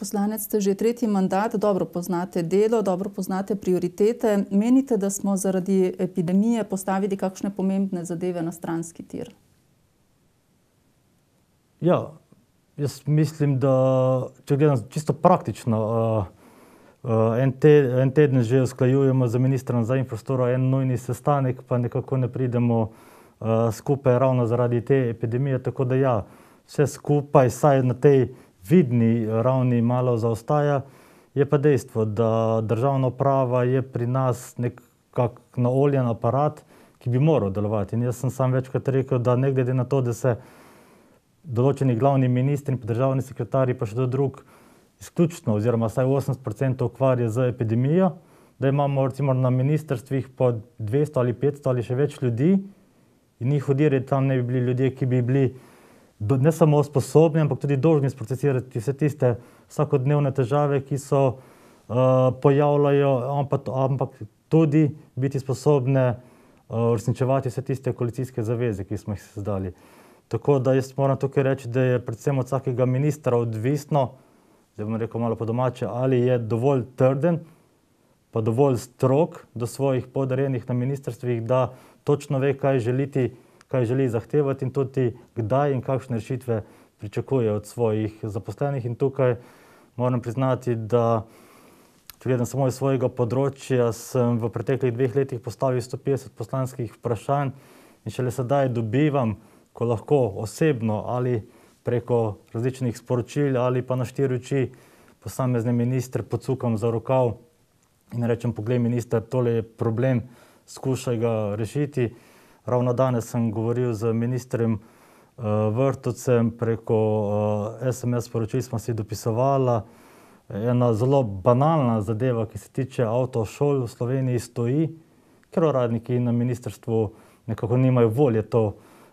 poslanec ste že tretji mandat, dobro poznate delo, dobro poznate prioritete. Menite, da smo zaradi epidemije postavili kakšne pomembne zadeve na stranski tir? Ja, jaz mislim, da če gledam čisto praktično, eh, eh, en teden že usklajujemo za ministrom za infrastrukturo en nujni sestanek, pa nekako ne pridemo eh, skupaj ravno zaradi te epidemije, tako da ja, vse skupaj, saj na tej epidemiji, vidni ravni malo zaostaja, je pa dejstvo, da državna uprava je pri nas nekako naoljen aparat, ki bi moral delovati. In jaz sem sam večkrat rekel, da ne glede na to, da se določeni glavni ministri in državni sekretari, pa še do drug, izključno oziroma vsaj 80% ukvarja z epidemijo, da imamo recimo na ministrstvih po 200 ali 500 ali še več ljudi in njih odirje tam ne bi bili ljudje, ki bi bili ne samo sposobni, ampak tudi dolžni sprocesirati vse tiste vsakodnevne težave, ki se uh, pojavljajo, ampak, ampak tudi biti sposobni eh, uresničevati uh, vse tiste koalicijske zaveze, ki smo jih zdali. Tako da jaz moram tukaj reči, da je predvsem od vsakega ministra odvisno, da bom rekel malo po domače, ali je dovolj trden, pa dovolj strok do svojih podarjenih na ministrstvih, da točno ve, kaj želiti kaj želi zahtevati in tudi kdaj in kakšne rešitve pričakuje od svojih zaposlenih. In tukaj moram priznati, da če gledam samo iz svojega področja, sem v preteklih dveh letih postavil 150 poslanskih vprašanj in šele sedaj dobivam, ko lahko osebno ali preko različnih sporočil ali pa na štiri oči posamezne ministre pocukam za rokav in rečem, poglej minister, tole je problem, skušaj ga rešiti. Ravno danes sem govoril z ministrem uh, eh, Vrtovcem preko uh, eh, SMS sporočil, smo si dopisovali. Ena zelo banalna zadeva, ki se tiče avtošol v Sloveniji, stoji, ker uradniki na ministrstvu nekako nimajo volje to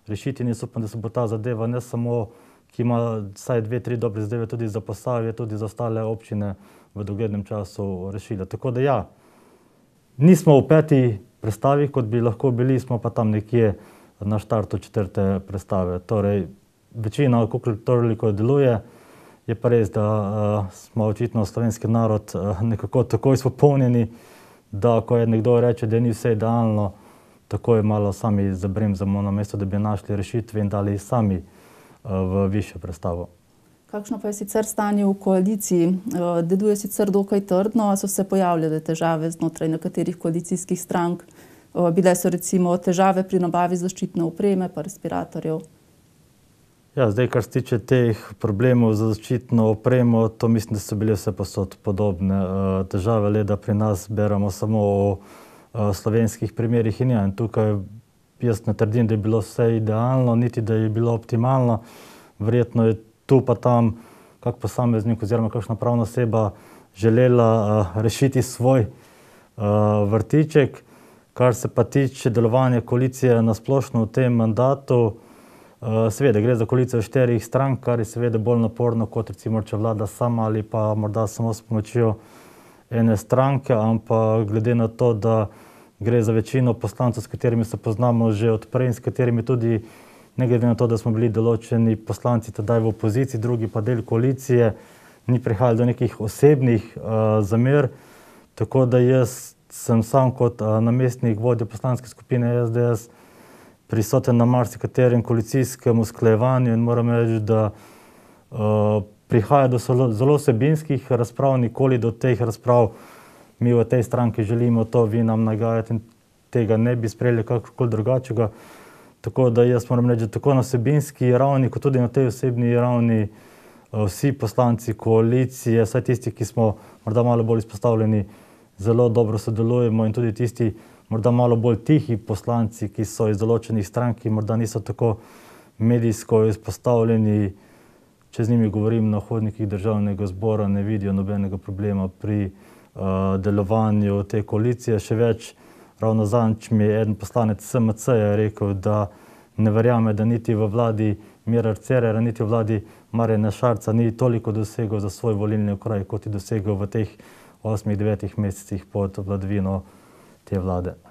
rešiti. In jaz upam, da se bo ta zadeva ne samo, ki ima vsaj dve, tri dobre zadeve, tudi za posavje, tudi za ostale občine v doglednem času rešila. Tako da ja, nismo v peti predstavi, kot bi lahko bili, smo pa tam nekje na štartu četrte predstave. Torej, večina, kako toliko deluje, je pa res, da uh, smo očitno slovenski narod uh, nekako tako izpopolnjeni, da ko je nekdo reče, da ni vse idealno, tako je malo sami zabrem za mono mesto, da bi našli rešitve in dali sami uh, v višjo predstavo. Kakšno pa je sicer stanje v koaliciji? Eh, Deduje sicer dokaj trdno, a so se pojavljale težave znotraj nekaterih koalicijskih strank. Eh, bile so recimo težave pri nabavi zaščitne opreme pa respiratorjev. Ja, zdaj, kar se tiče teh problemov za zaščitno opremo, to mislim, da so bile vse posod podobne eh, težave, le da pri nas beremo samo o slovenskih primerih in ja. In tukaj jaz ne trdim, da je bilo vse idealno, niti da je bilo optimalno. Verjetno je tu pa tam kak posameznik oziroma kakšna pravna oseba želela uh, rešiti svoj uh, vrtiček. Kar se pa tiče delovanja koalicije na splošno v tem mandatu, uh, seveda gre za koalicijo šterih strank, kar je seveda bolj naporno kot recimo če vlada sama ali pa morda samo s pomočjo ene stranke, ampak glede na to, da gre za večino poslancev, s katerimi se poznamo že odprej in s katerimi tudi uh, ne glede na to, da smo bili določeni poslanci tedaj v opoziciji, drugi pa del koalicije, ni prihajalo do nekih osebnih uh, zamer. Tako da jaz sem sam kot uh, namestnik vodje poslanske skupine SDS prisoten na marsikaterem koalicijskem usklajevanju in moram reči, da uh, prihaja do zelo, zelo sebinskih razprav, nikoli do teh razprav. Mi v tej stranki želimo to, vi nam nagajate in tega ne bi sprejeli kakorkoli drugačega. Tako da jaz moram reči, da tako na osebinski ravni, kot tudi na tej osebni ravni, eh, vsi poslanci koalicije, vsaj tisti, ki smo morda malo bolj izpostavljeni, zelo dobro sodelujemo in tudi tisti, morda malo bolj tihi poslanci, ki so iz določenih strank in morda niso tako medijsko izpostavljeni, če z njimi govorim na hodnikih državnega zbora, ne vidijo nobenega problema pri uh, delovanju te koalicije. Še več, uh, Ravno zadnjič mi je en poslanec SMC -ja rekel, da ne verjame, da niti v vladi Mira Cerera, niti v vladi Marjana Šarca ni toliko dosegel za svoj volilni okraj, kot je dosegel v teh 8-9 mesecih pod vladvino te vlade.